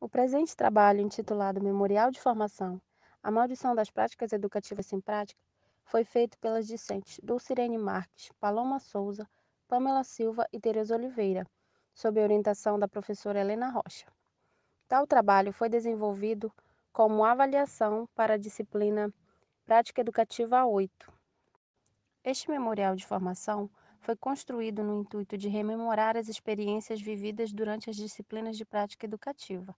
O presente trabalho, intitulado Memorial de Formação A Maldição das Práticas Educativas Sem Prática, foi feito pelas discentes Dulcirene Marques, Paloma Souza, Pamela Silva e Tereza Oliveira, sob orientação da professora Helena Rocha. Tal trabalho foi desenvolvido como avaliação para a disciplina Prática Educativa 8. Este memorial de formação foi construído no intuito de rememorar as experiências vividas durante as disciplinas de prática educativa.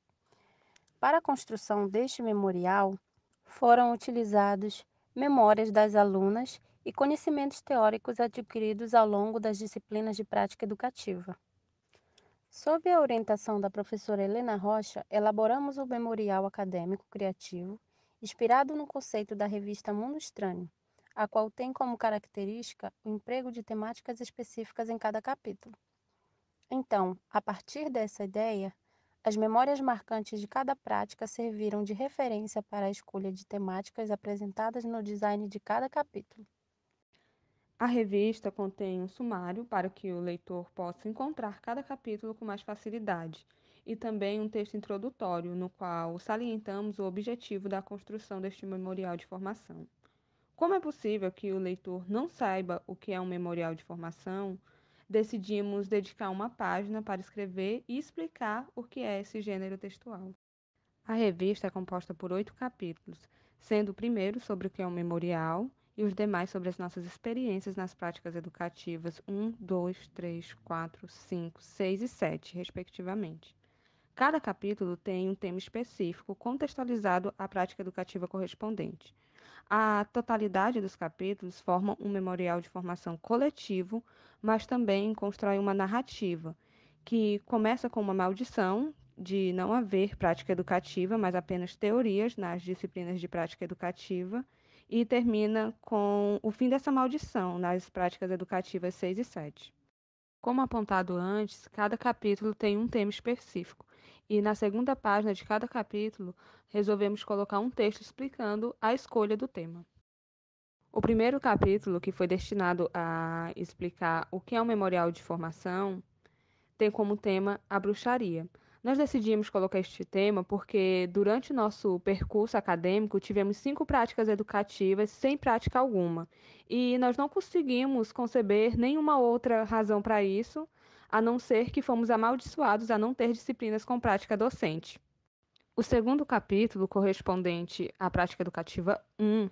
Para a construção deste memorial, foram utilizados memórias das alunas e conhecimentos teóricos adquiridos ao longo das disciplinas de prática educativa. Sob a orientação da professora Helena Rocha, elaboramos o Memorial Acadêmico Criativo, inspirado no conceito da revista Mundo Estranho, a qual tem como característica o emprego de temáticas específicas em cada capítulo. Então, a partir dessa ideia, as memórias marcantes de cada prática serviram de referência para a escolha de temáticas apresentadas no design de cada capítulo. A revista contém um sumário para que o leitor possa encontrar cada capítulo com mais facilidade e também um texto introdutório no qual salientamos o objetivo da construção deste memorial de formação. Como é possível que o leitor não saiba o que é um memorial de formação? decidimos dedicar uma página para escrever e explicar o que é esse gênero textual. A revista é composta por oito capítulos, sendo o primeiro sobre o que é um memorial e os demais sobre as nossas experiências nas práticas educativas 1, 2, 3, 4, 5, 6 e 7, respectivamente. Cada capítulo tem um tema específico contextualizado à prática educativa correspondente. A totalidade dos capítulos forma um memorial de formação coletivo, mas também constrói uma narrativa que começa com uma maldição de não haver prática educativa, mas apenas teorias nas disciplinas de prática educativa, e termina com o fim dessa maldição nas práticas educativas 6 e 7. Como apontado antes, cada capítulo tem um tema específico, e na segunda página de cada capítulo resolvemos colocar um texto explicando a escolha do tema. O primeiro capítulo, que foi destinado a explicar o que é um memorial de formação, tem como tema a bruxaria. Nós decidimos colocar este tema porque, durante nosso percurso acadêmico, tivemos cinco práticas educativas sem prática alguma. E nós não conseguimos conceber nenhuma outra razão para isso a não ser que fomos amaldiçoados a não ter disciplinas com prática docente. O segundo capítulo, correspondente à prática educativa 1,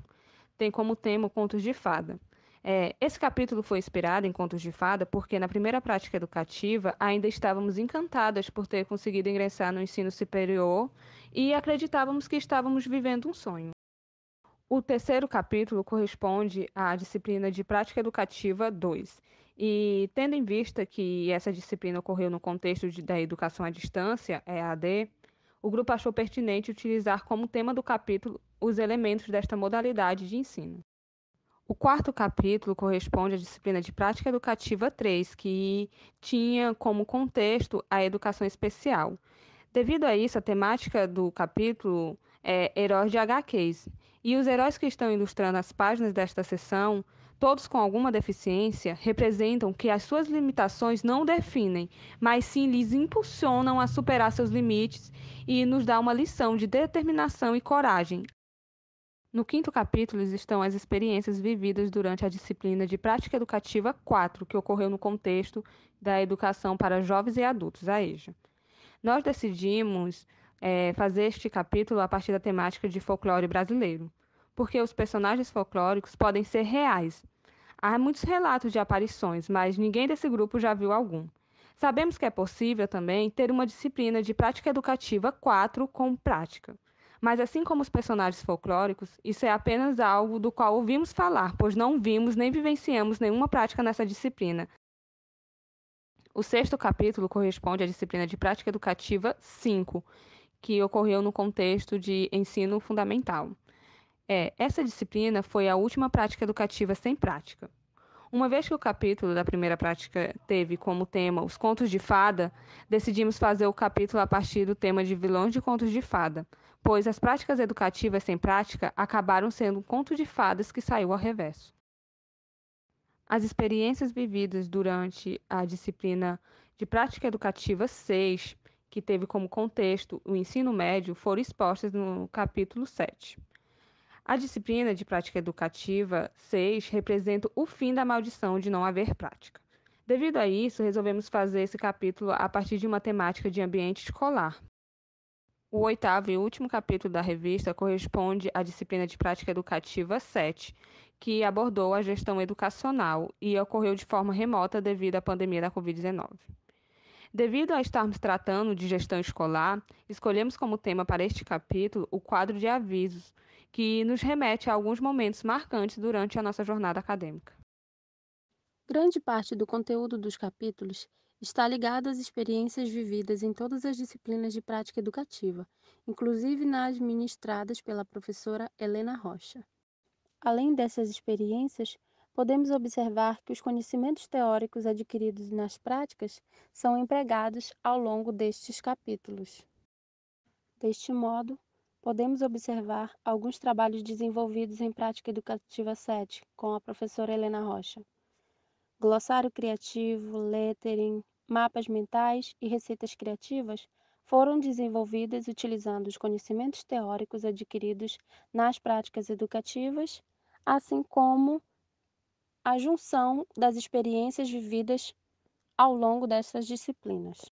tem como tema contos de fada. É, esse capítulo foi inspirado em contos de fada porque, na primeira prática educativa, ainda estávamos encantadas por ter conseguido ingressar no ensino superior e acreditávamos que estávamos vivendo um sonho. O terceiro capítulo corresponde à disciplina de Prática Educativa 2. E, tendo em vista que essa disciplina ocorreu no contexto de, da educação à distância, EAD, o grupo achou pertinente utilizar como tema do capítulo os elementos desta modalidade de ensino. O quarto capítulo corresponde à disciplina de Prática Educativa 3, que tinha como contexto a educação especial. Devido a isso, a temática do capítulo é Heróis de HQs, e os heróis que estão ilustrando as páginas desta sessão, todos com alguma deficiência, representam que as suas limitações não definem, mas sim lhes impulsionam a superar seus limites e nos dá uma lição de determinação e coragem. No quinto capítulo estão as experiências vividas durante a disciplina de Prática Educativa 4, que ocorreu no contexto da Educação para Jovens e Adultos, a EJA. Nós decidimos é, fazer este capítulo a partir da temática de folclore brasileiro, porque os personagens folclóricos podem ser reais. Há muitos relatos de aparições, mas ninguém desse grupo já viu algum. Sabemos que é possível também ter uma disciplina de prática educativa 4 com prática. Mas assim como os personagens folclóricos, isso é apenas algo do qual ouvimos falar, pois não vimos nem vivenciamos nenhuma prática nessa disciplina. O sexto capítulo corresponde à disciplina de prática educativa 5, que ocorreu no contexto de ensino fundamental. É, essa disciplina foi a última prática educativa sem prática. Uma vez que o capítulo da primeira prática teve como tema os contos de fada, decidimos fazer o capítulo a partir do tema de vilões de contos de fada, pois as práticas educativas sem prática acabaram sendo um conto de fadas que saiu ao reverso. As experiências vividas durante a disciplina de prática educativa 6 que teve como contexto o ensino médio, foram expostas no capítulo 7. A disciplina de prática educativa 6 representa o fim da maldição de não haver prática. Devido a isso, resolvemos fazer esse capítulo a partir de uma temática de ambiente escolar. O oitavo e último capítulo da revista corresponde à disciplina de prática educativa 7, que abordou a gestão educacional e ocorreu de forma remota devido à pandemia da Covid-19. Devido a estarmos tratando de gestão escolar, escolhemos como tema para este capítulo o quadro de avisos, que nos remete a alguns momentos marcantes durante a nossa jornada acadêmica. Grande parte do conteúdo dos capítulos está ligada às experiências vividas em todas as disciplinas de prática educativa, inclusive nas ministradas pela professora Helena Rocha. Além dessas experiências, podemos observar que os conhecimentos teóricos adquiridos nas práticas são empregados ao longo destes capítulos. Deste modo, podemos observar alguns trabalhos desenvolvidos em prática educativa 7 com a professora Helena Rocha. Glossário criativo, lettering, mapas mentais e receitas criativas foram desenvolvidas utilizando os conhecimentos teóricos adquiridos nas práticas educativas, assim como a junção das experiências vividas ao longo dessas disciplinas.